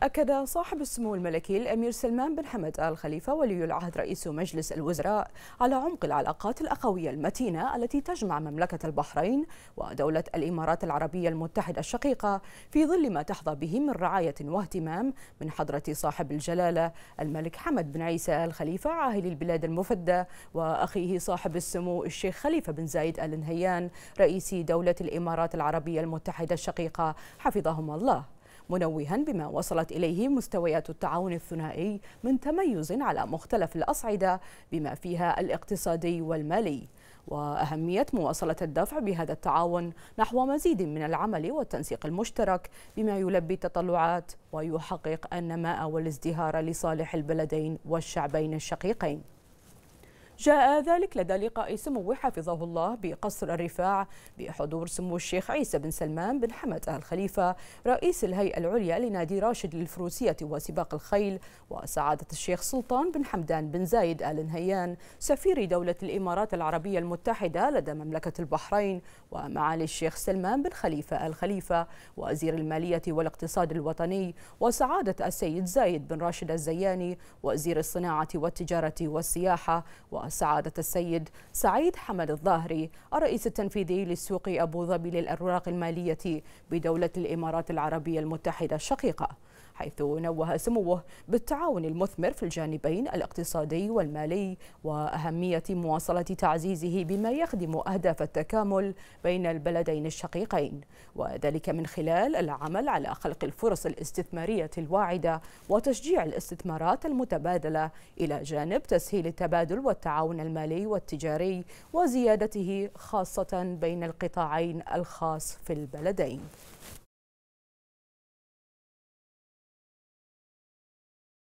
أكد صاحب السمو الملكي الأمير سلمان بن حمد آل خليفة ولي العهد رئيس مجلس الوزراء على عمق العلاقات الأخوية المتينة التي تجمع مملكة البحرين ودولة الإمارات العربية المتحدة الشقيقة في ظل ما تحظى به من رعاية واهتمام من حضرة صاحب الجلالة الملك حمد بن عيسى آل خليفة عاهل البلاد المفدى وأخيه صاحب السمو الشيخ خليفة بن زايد آل نهيان رئيس دولة الإمارات العربية المتحدة الشقيقة حفظهما الله منوها بما وصلت إليه مستويات التعاون الثنائي من تميز على مختلف الأصعدة بما فيها الاقتصادي والمالي وأهمية مواصلة الدفع بهذا التعاون نحو مزيد من العمل والتنسيق المشترك بما يلبي التطلعات ويحقق النماء والازدهار لصالح البلدين والشعبين الشقيقين جاء ذلك لدى لقاء سمو حفظه الله بقصر الرفاع بحضور سمو الشيخ عيسى بن سلمان بن حمد آل خليفة رئيس الهيئة العليا لنادي راشد للفروسية وسباق الخيل وسعادة الشيخ سلطان بن حمدان بن زايد آل نهيان سفير دولة الإمارات العربية المتحدة لدى مملكة البحرين ومعالي الشيخ سلمان بن خليفة آل خليفة وزير المالية والاقتصاد الوطني وسعادة السيد زايد بن راشد الزياني وزير الصناعة والتجارة والسياحة و سعادة السيد سعيد حمد الظاهري الرئيس التنفيذي لسوق أبو ظبي للأوراق المالية بدولة الإمارات العربية المتحدة الشقيقة حيث نوه سموه بالتعاون المثمر في الجانبين الاقتصادي والمالي وأهمية مواصلة تعزيزه بما يخدم أهداف التكامل بين البلدين الشقيقين وذلك من خلال العمل على خلق الفرص الاستثمارية الواعدة وتشجيع الاستثمارات المتبادلة إلى جانب تسهيل التبادل والتعاون التعاون المالي والتجاري وزيادته خاصة بين القطاعين الخاص في البلدين